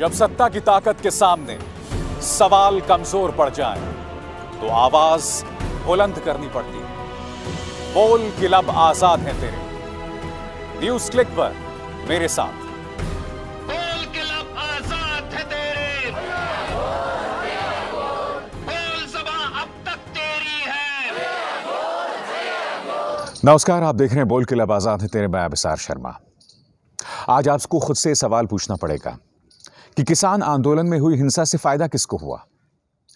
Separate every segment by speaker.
Speaker 1: जब सत्ता की ताकत के सामने सवाल कमजोर पड़ जाए तो आवाज बुलंद करनी पड़ती है बोल किलब लब आजाद है तेरे न्यूज क्लिक पर मेरे साथ नमस्कार आप देख रहे हैं बोल के लब आजाद है तेरे मैं अभिसार शर्मा आज आपको खुद से सवाल पूछना पड़ेगा कि किसान आंदोलन में हुई हिंसा से फ़ायदा किसको हुआ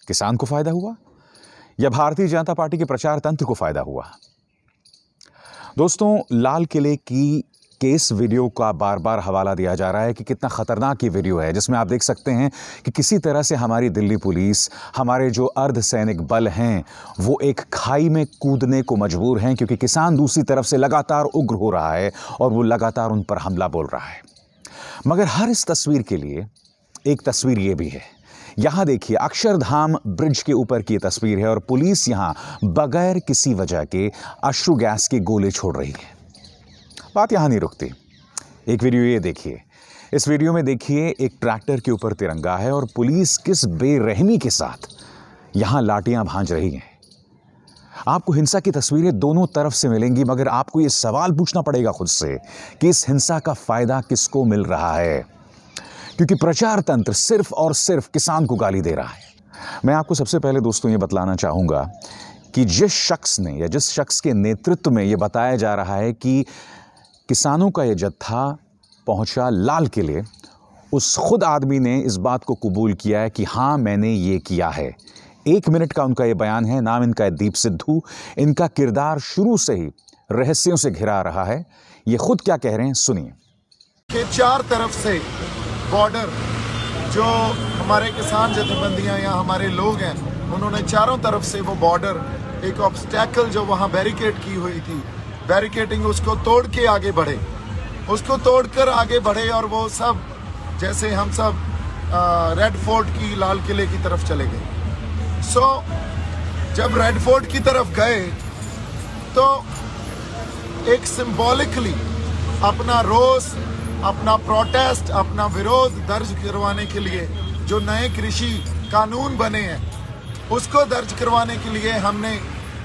Speaker 1: किसान को फ़ायदा हुआ या भारतीय जनता पार्टी के प्रचार तंत्र को फ़ायदा हुआ दोस्तों लाल किले की केस वीडियो का बार बार हवाला दिया जा रहा है कि कितना ख़तरनाक ये वीडियो है जिसमें आप देख सकते हैं कि किसी तरह से हमारी दिल्ली पुलिस हमारे जो अर्धसैनिक बल हैं वो एक खाई में कूदने को मजबूर हैं क्योंकि किसान दूसरी तरफ से लगातार उग्र हो रहा है और वो लगातार उन पर हमला बोल रहा है मगर हर इस तस्वीर के लिए एक तस्वीर ये भी है यहाँ देखिए अक्षरधाम ब्रिज के ऊपर की तस्वीर है और पुलिस यहाँ बगैर किसी वजह के अश्रु गैस के गोले छोड़ रही है बात यहाँ नहीं रुकती एक वीडियो ये देखिए इस वीडियो में देखिए एक ट्रैक्टर के ऊपर तिरंगा है और पुलिस किस बेरहमी के साथ यहाँ लाठियाँ भांज रही हैं आपको हिंसा की तस्वीरें दोनों तरफ से मिलेंगी मगर आपको ये सवाल पूछना पड़ेगा खुद से कि इस हिंसा का फ़ायदा किसको मिल रहा है क्योंकि प्रचार तंत्र सिर्फ और सिर्फ किसान को गाली दे रहा है मैं आपको सबसे पहले दोस्तों ये बतलाना चाहूँगा कि जिस शख्स ने या जिस शख्स के नेतृत्व में ये बताया जा रहा है कि किसानों का ये जत्था पहुंचा लाल किले उस खुद आदमी ने इस बात को कबूल किया है कि हाँ मैंने ये किया है एक मिनट का उनका ये बयान है नाम इनका है दीप सिद्धू इनका किरदार शुरू से ही रहस्यों से घिरा रहा है ये खुद क्या कह रहे हैं सुनिए
Speaker 2: चार तरफ से बॉर्डर जो हमारे किसान जथेबंदियाँ या हमारे लोग हैं उन्होंने चारों तरफ से वो बॉर्डर एक ऑब्स्टैकल जो वहाँ बैरिकेड की हुई थी बैरिकेडिंग उसको तोड़ के आगे बढ़े उसको तोड़कर आगे बढ़े और वो सब जैसे हम सब रेड फोर्ट की लाल किले की तरफ चले गए सो so, जब रेड फोर्ट की तरफ गए तो एक सिंबॉलिकली अपना रोस अपना प्रोटेस्ट अपना विरोध दर्ज करवाने के लिए जो नए कृषि कानून बने हैं उसको दर्ज करवाने के लिए हमने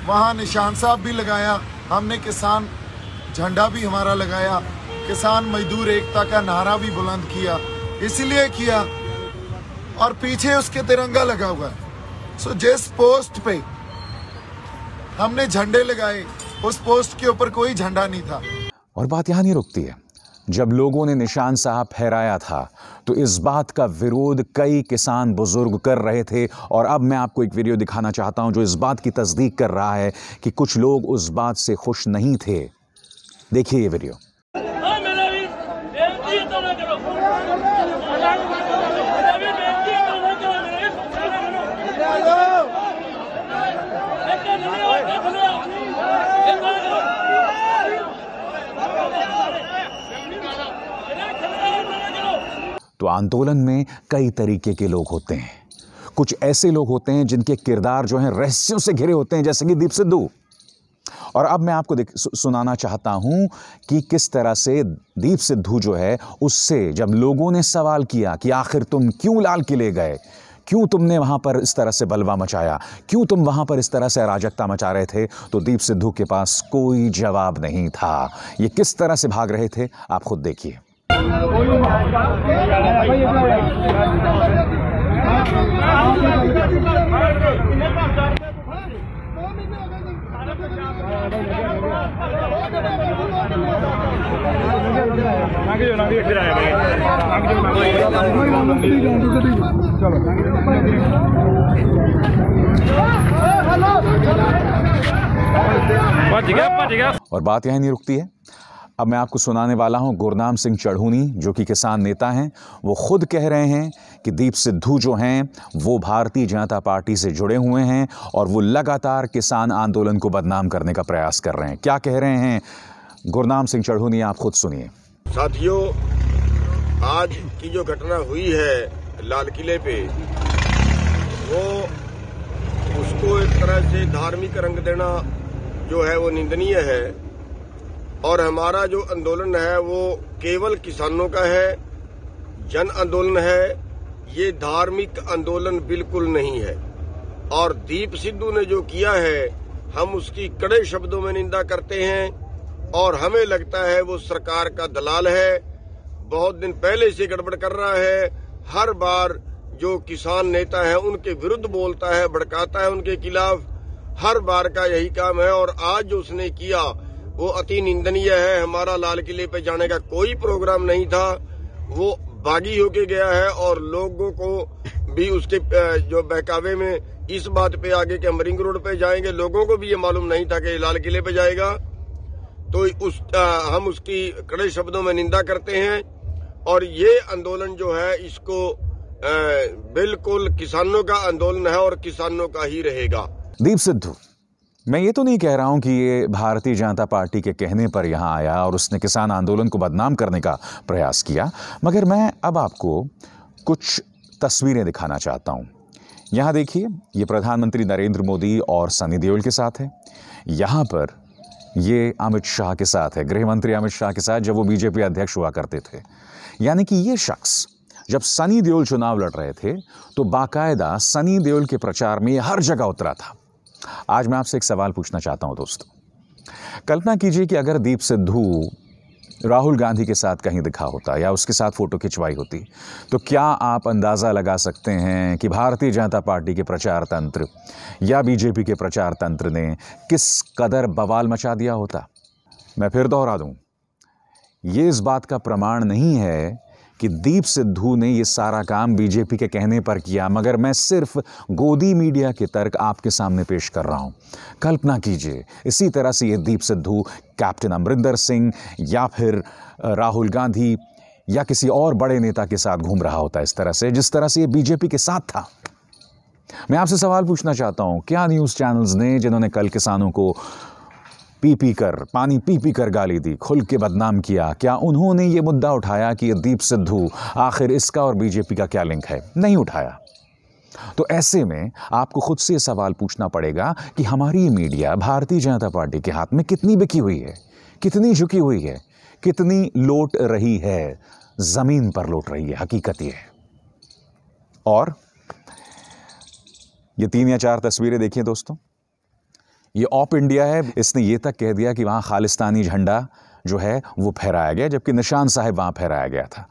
Speaker 2: वहाँ निशान साहब भी लगाया हमने किसान झंडा भी हमारा लगाया किसान मजदूर एकता का नारा भी बुलंद किया इसलिए किया और पीछे उसके तिरंगा लगा हुआ है सो जिस पोस्ट पे हमने झंडे लगाए उस पोस्ट के ऊपर कोई झंडा नहीं था
Speaker 1: और बात यहाँ नहीं रुकती है जब लोगों ने निशान साहब फहराया था तो इस बात का विरोध कई किसान बुजुर्ग कर रहे थे और अब मैं आपको एक वीडियो दिखाना चाहता हूं जो इस बात की तस्दीक कर रहा है कि कुछ लोग उस बात से खुश नहीं थे देखिए ये वीडियो तो आंदोलन में कई तरीके के लोग होते हैं कुछ ऐसे लोग होते हैं जिनके किरदार जो हैं रहस्यों से घिरे होते हैं जैसे कि दीप सिद्धू और अब मैं आपको देख सुनाना चाहता हूं कि किस तरह से दीप सिद्धू जो है उससे जब लोगों ने सवाल किया कि आखिर तुम क्यों लाल किले गए क्यों तुमने वहां पर इस तरह से बलवा मचाया क्यों तुम वहां पर इस तरह से अराजकता मचा रहे थे तो दीप सिद्धू के पास कोई जवाब नहीं था ये किस तरह से भाग रहे थे आप खुद देखिए और बात यहाँ नहीं रुकती है अब मैं आपको सुनाने वाला हूं गुरनाम सिंह चढ़ूनी जो कि किसान नेता हैं वो खुद कह रहे हैं कि दीप सिद्धू जो हैं वो भारतीय जनता पार्टी से जुड़े हुए हैं और वो लगातार किसान आंदोलन को बदनाम करने का प्रयास कर रहे हैं क्या कह रहे हैं गुरनाम सिंह चढ़ूनी आप खुद सुनिए
Speaker 3: साथियों आज की जो घटना हुई है लाल किले पे वो उसको एक तरह से धार्मिक रंग देना जो है वो निंदनीय है और हमारा जो आंदोलन है वो केवल किसानों का है जन आंदोलन है ये धार्मिक आंदोलन बिल्कुल नहीं है और दीप सिद्धू ने जो किया है हम उसकी कड़े शब्दों में निंदा करते हैं और हमें लगता है वो सरकार का दलाल है बहुत दिन पहले से गड़बड़ कर रहा है हर बार जो किसान नेता है उनके विरुद्ध बोलता है भड़काता है उनके खिलाफ हर बार का यही काम है और आज जो उसने किया वो अति निंदनीय है हमारा लाल किले पे जाने का कोई प्रोग्राम नहीं था वो बागी होके गया है और लोगों को भी उसके जो बहकावे में इस बात पे आगे के हम रिंग रोड पे जाएंगे लोगों को भी ये मालूम नहीं था कि लाल किले पे जाएगा तो उस आ, हम उसकी कड़े शब्दों में निंदा करते हैं और ये आंदोलन जो है इसको आ, बिल्कुल किसानों का आंदोलन है और किसानों का ही रहेगा
Speaker 1: दीप सिद्धू मैं ये तो नहीं कह रहा हूँ कि ये भारतीय जनता पार्टी के कहने पर यहाँ आया और उसने किसान आंदोलन को बदनाम करने का प्रयास किया मगर मैं अब आपको कुछ तस्वीरें दिखाना चाहता हूँ यहाँ देखिए ये प्रधानमंत्री नरेंद्र मोदी और सनी देओल के साथ है यहाँ पर ये अमित शाह के साथ है गृह मंत्री अमित शाह के साथ जब वो बीजेपी अध्यक्ष हुआ करते थे यानी कि ये शख्स जब सनी देओल चुनाव लड़ रहे थे तो बाकायदा सनी देओल के प्रचार में हर जगह उतरा था आज मैं आपसे एक सवाल पूछना चाहता हूं दोस्तों कल्पना कीजिए कि अगर दीप सिद्धू राहुल गांधी के साथ कहीं दिखा होता या उसके साथ फ़ोटो खिंचवाई होती तो क्या आप अंदाज़ा लगा सकते हैं कि भारतीय जनता पार्टी के प्रचार तंत्र या बीजेपी के प्रचार तंत्र ने किस कदर बवाल मचा दिया होता मैं फिर दोहरा दूँ ये इस बात का प्रमाण नहीं है कि दीप सिद्धू ने ये सारा काम बीजेपी के कहने पर किया मगर मैं सिर्फ गोदी मीडिया के तर्क आपके सामने पेश कर रहा हूँ कल्पना कीजिए इसी तरह से ये दीप सिद्धू कैप्टन अमरिंदर सिंह या फिर राहुल गांधी या किसी और बड़े नेता के साथ घूम रहा होता इस तरह से जिस तरह से ये बीजेपी के साथ था मैं आपसे सवाल पूछना चाहता हूँ क्या न्यूज़ चैनल्स ने जिन्होंने कल किसानों को पी पी कर पानी पी पी कर गाली दी खुल के बदनाम किया क्या उन्होंने ये मुद्दा उठाया कि दीप सिद्धू आखिर इसका और बीजेपी का क्या लिंक है नहीं उठाया तो ऐसे में आपको खुद से सवाल पूछना पड़ेगा कि हमारी मीडिया भारतीय जनता पार्टी के हाथ में कितनी बिकी हुई है कितनी झुकी हुई है कितनी लोट रही है ज़मीन पर लोट रही है हकीकत यह है और ये तीन या चार तस्वीरें देखिए दोस्तों ये ऑप इंडिया है इसने ये तक कह दिया कि वहाँ खालिस्तानी झंडा जो है वो फहराया गया जबकि निशान साहब वहाँ फहराया गया था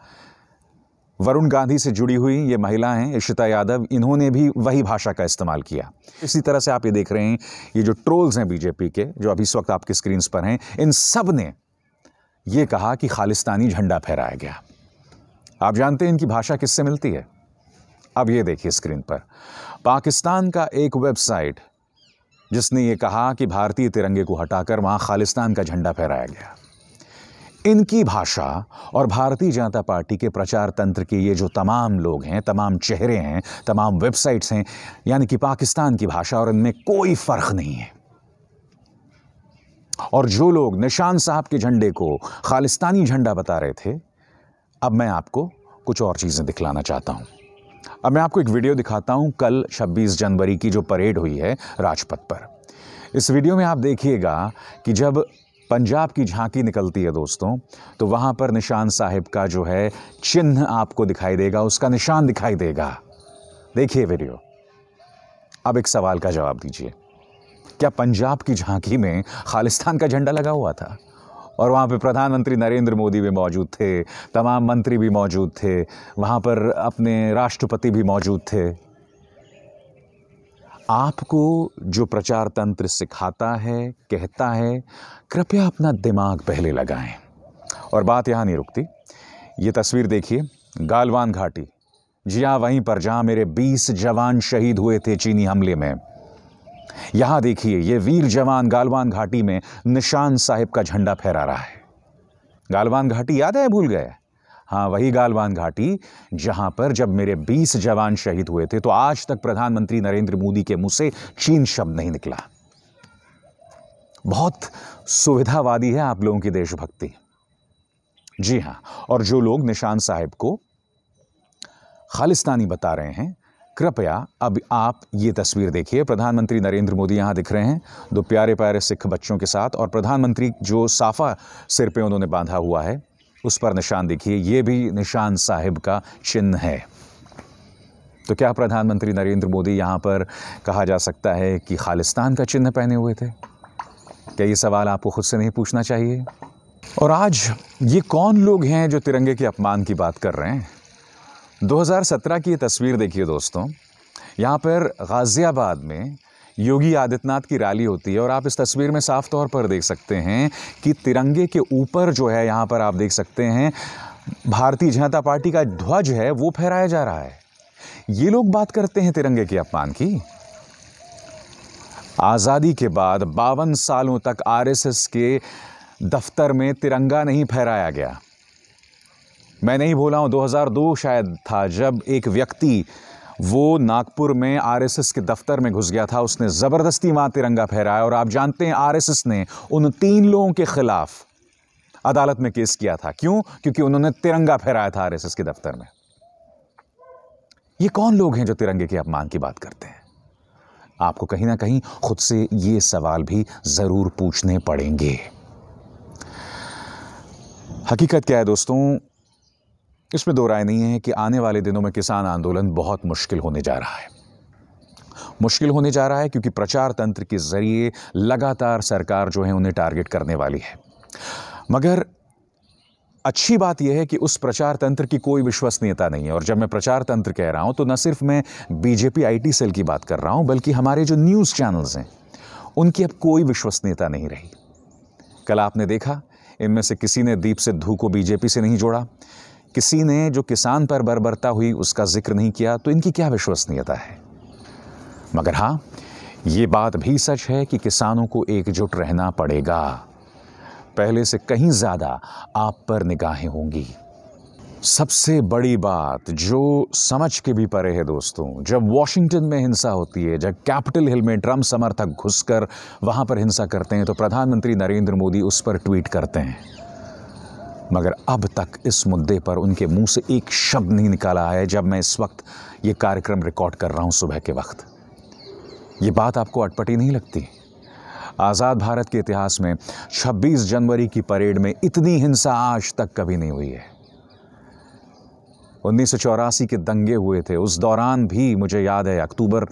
Speaker 1: वरुण गांधी से जुड़ी हुई ये महिला हैं इशिता यादव इन्होंने भी वही भाषा का इस्तेमाल किया इसी तरह से आप ये देख रहे हैं ये जो ट्रोल्स हैं बीजेपी के जो अभी इस वक्त आपके स्क्रीन पर हैं इन सब ने ये कहा कि खालिस्तानी झंडा फहराया गया आप जानते हैं इनकी भाषा किससे मिलती है अब ये देखिए स्क्रीन पर पाकिस्तान का एक वेबसाइट जिसने ये कहा कि भारतीय तिरंगे को हटाकर वहाँ खालिस्तान का झंडा फहराया गया इनकी भाषा और भारतीय जनता पार्टी के प्रचार तंत्र के ये जो तमाम लोग हैं तमाम चेहरे हैं तमाम वेबसाइट्स हैं यानी कि पाकिस्तान की भाषा और इनमें कोई फ़र्क नहीं है और जो लोग निशान साहब के झंडे को खालिस्तानी झंडा बता रहे थे अब मैं आपको कुछ और चीज़ें दिखलाना चाहता हूं अब मैं आपको एक वीडियो दिखाता हूँ कल 26 जनवरी की जो परेड हुई है राजपथ पर इस वीडियो में आप देखिएगा कि जब पंजाब की झांकी निकलती है दोस्तों तो वहाँ पर निशान साहिब का जो है चिन्ह आपको दिखाई देगा उसका निशान दिखाई देगा देखिए वीडियो अब एक सवाल का जवाब दीजिए क्या पंजाब की झांकी में खालिस्तान का झंडा लगा हुआ था और वहाँ पे प्रधानमंत्री नरेंद्र मोदी भी मौजूद थे तमाम मंत्री भी मौजूद थे वहाँ पर अपने राष्ट्रपति भी मौजूद थे आपको जो प्रचार तंत्र सिखाता है कहता है कृपया अपना दिमाग पहले लगाएं और बात यहाँ नहीं रुकती ये तस्वीर देखिए गालवान घाटी जी हाँ वहीं पर जहाँ मेरे 20 जवान शहीद हुए थे चीनी हमले में यहां देखिए ये वीर जवान गालवान घाटी में निशान साहिब का झंडा फहरा रहा है गालवान घाटी याद है भूल गए हाँ वही गालवान घाटी जहां पर जब मेरे 20 जवान शहीद हुए थे तो आज तक प्रधानमंत्री नरेंद्र मोदी के मुंह से चीन शब्द नहीं निकला बहुत सुविधावादी है आप लोगों की देशभक्ति जी हाँ और जो लोग निशान साहिब को खालिस्तानी बता रहे हैं कृपया अब आप ये तस्वीर देखिए प्रधानमंत्री नरेंद्र मोदी यहाँ दिख रहे हैं दो प्यारे प्यारे सिख बच्चों के साथ और प्रधानमंत्री जो साफा सिर पे उन्होंने बांधा हुआ है उस पर निशान देखिए ये भी निशान साहिब का चिन्ह है तो क्या प्रधानमंत्री नरेंद्र मोदी यहाँ पर कहा जा सकता है कि खालिस्तान का चिन्ह पहने हुए थे क्या ये सवाल आपको खुद से नहीं पूछना चाहिए और आज ये कौन लोग हैं जो तिरंगे के अपमान की बात कर रहे हैं 2017 की ये तस्वीर देखिए दोस्तों यहाँ पर गाज़ियाबाद में योगी आदित्यनाथ की रैली होती है और आप इस तस्वीर में साफ तौर पर देख सकते हैं कि तिरंगे के ऊपर जो है यहाँ पर आप देख सकते हैं भारतीय जनता पार्टी का ध्वज है वो फहराया जा रहा है ये लोग बात करते हैं तिरंगे के अपमान की आज़ादी के बाद बावन सालों तक आरएसएस के दफ्तर में तिरंगा नहीं फहराया गया मैं नहीं भूला हूँ 2002 शायद था जब एक व्यक्ति वो नागपुर में आरएसएस के दफ्तर में घुस गया था उसने ज़बरदस्ती वहाँ तिरंगा फहराया और आप जानते हैं आरएसएस ने उन तीन लोगों के ख़िलाफ़ अदालत में केस किया था क्यों क्योंकि उन्होंने तिरंगा फहराया था आरएसएस के दफ्तर में ये कौन लोग हैं जो तिरंगे के अपमान की बात करते हैं आपको कहीं ना कहीं खुद से ये सवाल भी ज़रूर पूछने पड़ेंगे हकीकत क्या है दोस्तों इसमें दो राय नहीं है कि आने वाले दिनों में किसान आंदोलन बहुत मुश्किल होने जा रहा है मुश्किल होने जा रहा है क्योंकि प्रचार तंत्र के जरिए लगातार सरकार जो है उन्हें टारगेट करने वाली है मगर अच्छी बात यह है कि उस प्रचार तंत्र की कोई विश्वसनीयता नहीं है और जब मैं प्रचार तंत्र कह रहा हूं तो न सिर्फ मैं बीजेपी आईटी सेल की बात कर रहा हूं बल्कि हमारे जो न्यूज़ चैनल्स हैं उनकी अब कोई विश्वसनीयता नहीं रही कल आपने देखा इनमें से किसी ने दीप सिद्धू को बीजेपी से नहीं जोड़ा किसी ने जो किसान पर बर्बरता हुई उसका जिक्र नहीं किया तो इनकी क्या विश्वसनीयता है मगर हाँ ये बात भी सच है कि किसानों को एकजुट रहना पड़ेगा पहले से कहीं ज़्यादा आप पर निगाहें होंगी सबसे बड़ी बात जो समझ के भी परे है दोस्तों जब वॉशिंगटन में हिंसा होती है जब कैपिटल हिल में ट्रंप समर्थक घुसकर वहां पर हिंसा करते हैं तो प्रधानमंत्री नरेंद्र मोदी उस पर ट्वीट करते हैं मगर अब तक इस मुद्दे पर उनके मुंह से एक शब्द नहीं निकाला है जब मैं इस वक्त ये कार्यक्रम रिकॉर्ड कर रहा हूँ सुबह के वक्त ये बात आपको अटपटी नहीं लगती आज़ाद भारत के इतिहास में 26 जनवरी की परेड में इतनी हिंसा आज तक कभी नहीं हुई है उन्नीस के दंगे हुए थे उस दौरान भी मुझे याद है अक्टूबर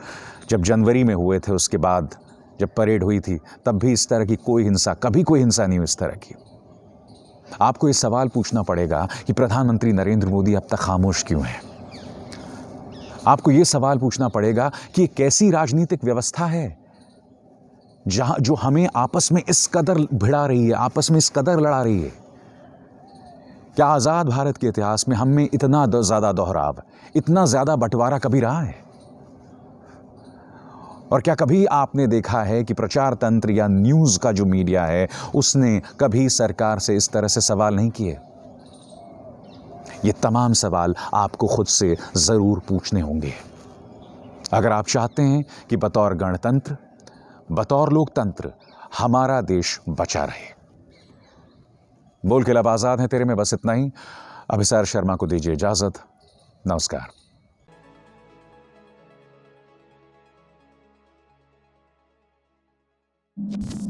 Speaker 1: जब जनवरी में हुए थे उसके बाद जब परेड हुई थी तब भी इस तरह की कोई हिंसा कभी कोई हिंसा नहीं हुई इस तरह की आपको ये सवाल पूछना पड़ेगा कि प्रधानमंत्री नरेंद्र मोदी अब तक खामोश क्यों हैं आपको ये सवाल पूछना पड़ेगा कि ये कैसी राजनीतिक व्यवस्था है जहां जो हमें आपस में इस कदर भिड़ा रही है आपस में इस कदर लड़ा रही है क्या आज़ाद भारत के इतिहास में हमें इतना ज़्यादा दोहराव इतना ज़्यादा बंटवारा कभी रहा है और क्या कभी आपने देखा है कि प्रचार तंत्र या न्यूज़ का जो मीडिया है उसने कभी सरकार से इस तरह से सवाल नहीं किए ये तमाम सवाल आपको खुद से ज़रूर पूछने होंगे अगर आप चाहते हैं कि बतौर गणतंत्र बतौर लोकतंत्र हमारा देश बचा रहे बोल के लब आज़ाद हैं तेरे में बस इतना ही अभिसार शर्मा को दीजिए इजाज़त नमस्कार you